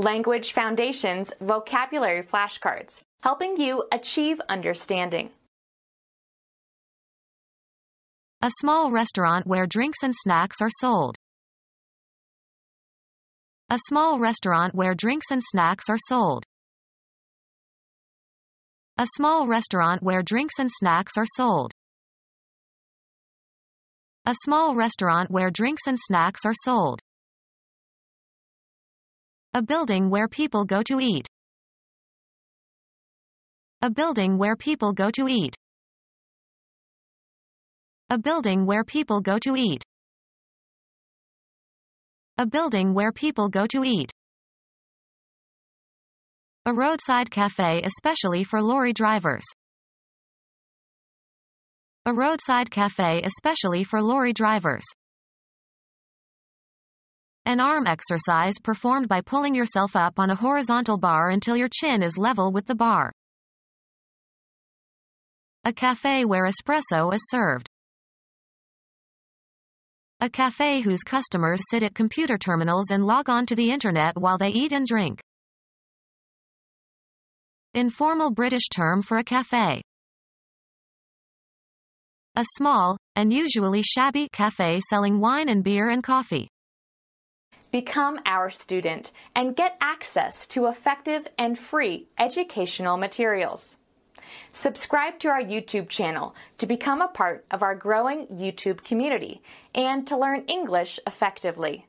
Language Foundations Vocabulary Flashcards, helping you achieve understanding. A small restaurant where drinks and snacks are sold. A small restaurant where drinks and snacks are sold. A small restaurant where drinks and snacks are sold. A small restaurant where drinks and snacks are sold. A building where people go to eat. A building where people go to eat. A building where people go to eat. A building where people go to eat. A roadside cafe especially for lorry drivers. A roadside cafe especially for lorry drivers. An arm exercise performed by pulling yourself up on a horizontal bar until your chin is level with the bar. A cafe where espresso is served. A cafe whose customers sit at computer terminals and log on to the internet while they eat and drink. Informal British term for a cafe. A small, unusually shabby cafe selling wine and beer and coffee. Become our student and get access to effective and free educational materials. Subscribe to our YouTube channel to become a part of our growing YouTube community and to learn English effectively.